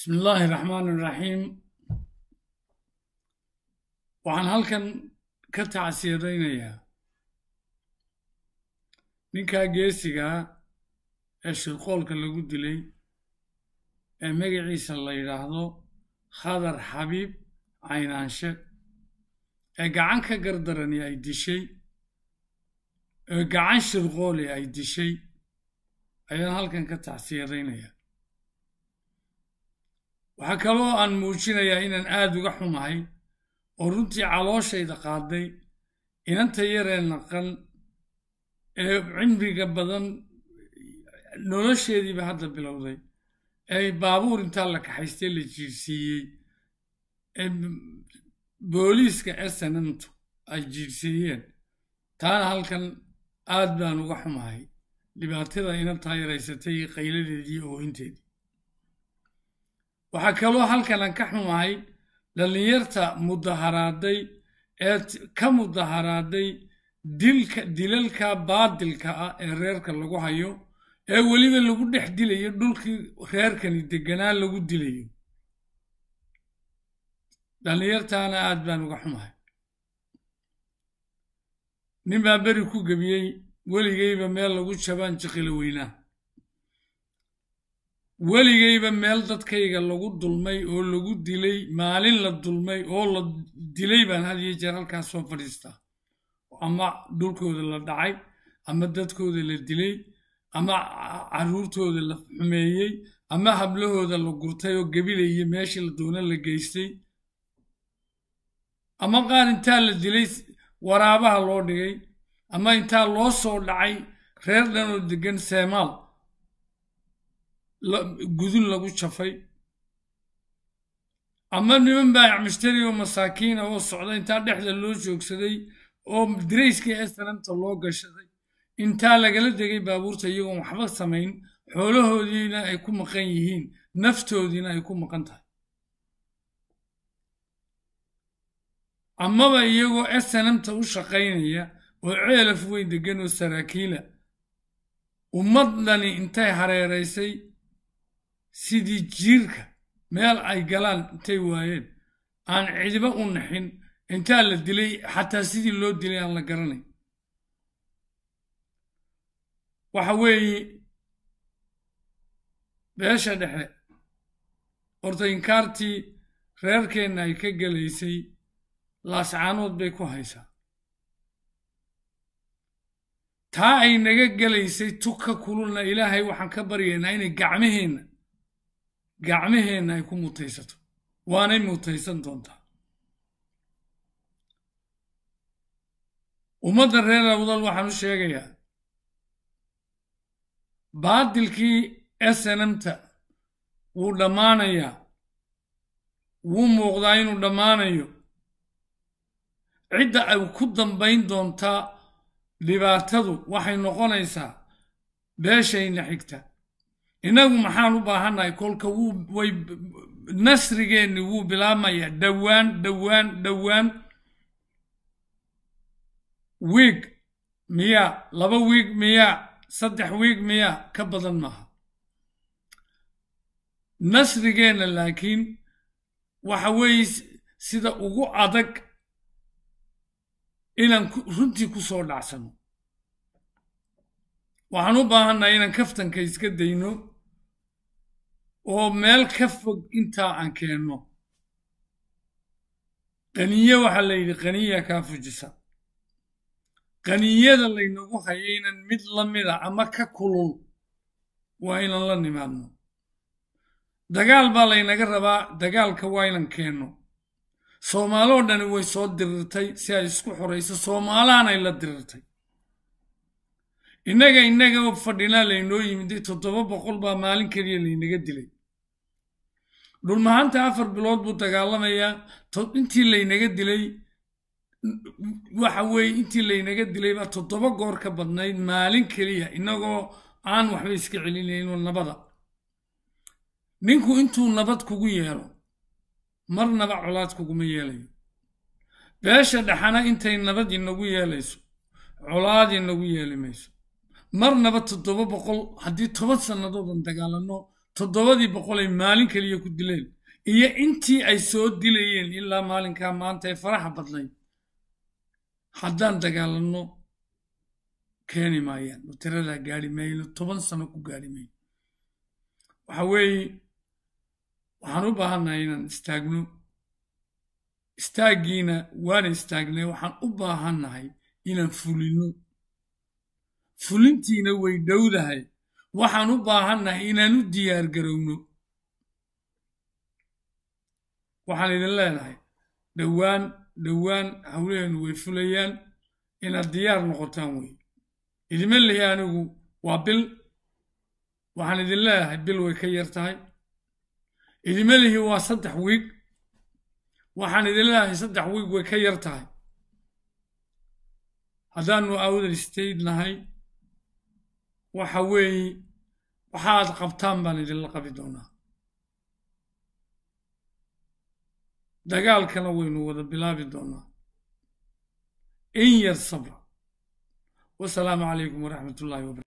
bismi illaahi raxmaani raxiim waxaan halkan ka tacsiyadaynayaa ninkaa geesigaa ee shirqoolka lagu dilay ee magaciisa la yidhaahdo khadar xabiib caynaanshe ee gacan ka gardarani ay dishay ee gacan shirqooli ay dishay ayaan halkan ka tacsiyadaynayaa waxaa kaloo aan muujinayaa inaan aad uga xumahay oo runtii calooshayda qaaday inanta yaree naqan ee cimriga badan nolosheediiba hadda bilowday ee baabuur intaa la kaxaystay la jiirsiiyey ee booliiska esenantu ay jiirsiiyeen taana halkan aad baan uga xumahay dhibaatada inantaa yaraysatay iyo qayladeedii oohinteedii waxaa kaloo halkan ka xumahay dhallinyarta mudaharaaday ee ka mudaharaaday dilka dilalka baadilka ah ee reerka lagu hayo ee weliba lagu dhex dilayo dhulkii reerkani deganaa lagu dilayo dhallinyartaana aad baan uga xumahay nin baa beri ku gebiyey weligayba meel lagu jabaan jiqilo weynaa weligayba meel dadkayga lagu dulmay oo lagu dilay maalin la dulmay oo la dilay baan had iyo jeer halkaas soo fadhiistaa ama dhulkooda la dhacay ama dadkooda la dilay ama caruurtooda la xumeeyey ama hablahooda la gurtay oo gabilayyo meeshii la doona la geystay ama qaar intaa la dilay waraabaha loo dhigay ama intaa loo soo dhacay reer dhan oo deggan seemaal gudun lagu jafay ama niman baayac mushtari oo masaakiina oo socda intaa dhexda loo joogsaday oo darayskii esanamta loo gashaday intaa lagala degay baabuurta iyagoon waxba samayn xoolahoodiina ay ku maqan yihiin naftoodiina ay ku maqan tahay amaba iyagoo snmta u shaqaynaya oo ceelaf weyn deggan oo saraakiila ummaddani intay hareeraysay sidii jiirka meel ay galaan intay waayeen aan cidiba u naxin intaa la dilay xataa sidii loo dilay aan la garanay waxa weeye beesha dhexe horta inkaartii reerkeenna ay ka gelaysay laascaanood bay ku haysaa taa ay naga gelaysay tuka kululna ilaahay waxaan ka baryaynaa inay gacmaheenna gacmaheenna ay ku mutaysato waanay mutaysan doontaa ummadda reer abudal waxaan u sheegayaa baadilkii snmta wuu dhammaanayaa wuu muuqdaa inuu dhammaanayo cidda ay ku dambayn doontaa dhibaatadu waxay noqonaysaa beeshayna xigta inagu maxaan u baahannahay kolka way nasrigeenni wuu bilaabmayaa dhowaan dhowaan dhowaan wiig miyaa laba wiig miyaa saddex wiig miyaa ka badan maaha nasrigeenna laakiin waxa weeye sida ugu adag inaan runtii ku soo dhacsano waxaan u baahannahay inaan kaftanka iska dayno oo meel ka fog intaa aan keenno qaniye waxaa la yidhi qaniya kaa fujisa qaniyada laynagu hayaynan mid la mid a ama ka kulul waa inan la nimaadno dagaal baa laynaga rabaa dagaalka waa inan keenno soomaaloo dhani way soo dirirtay si ay isku xorayso soomaalaanay la dirirtay innaga innaga fadhinaa laynoo yimid toddoba boqol baa maalin keliya laynaga dilay dhulmahanta afar bilood buu dagaalamayaa intii laynaga dilay waxa weeye intii laynaga dilaybaa toddoba goor ka badnayd maalin keliya innagoo aan waxba iska celinayno nabada ninku intuu nabad kugu yeelo marnaba colaad kuguma yeelayo beesha dhexana intay nabad inagu yeelayso colaad inagu yeeli mayso marnaba toddoba boqol haddii toban sannadoodan dagaalanno toddobadii boqolay maalin kaliya ku dileen iyo intii ay soo dilayeen ilaa maalinkaa maanta ee faraxa badnayd haddaan dagaalanno keeni maayaan oo tiradaa gaari mayno toban sano ku gaari mayno waxa weeye waxaan u baahannahay inaan istaagno istaaggiina waana istaagnay waxaan u baahannahay inaan fulinno fulintiina way dhowdahay waxaan u baahannahay inaan u diyaar garowno waxaan idin leenahay dhowaan dhowaan hawlaheennu way fulayaan inaad diyaar noqotaan wey idima lihi anigu waa bil waxaan idin leeyahay bil way ka yar tahay idima lihi waa saddex wiig waxaan idin leenahay saddex wiig way ka yar tahay haddaannu awdar staid nahay waxa weeye waxaad qabtaan baan idinla qabi doonaa dagaalkana waynu wada bilaabi doonaa in yar sabra wasalaamu calaykum waraxmat ullahi wabarakat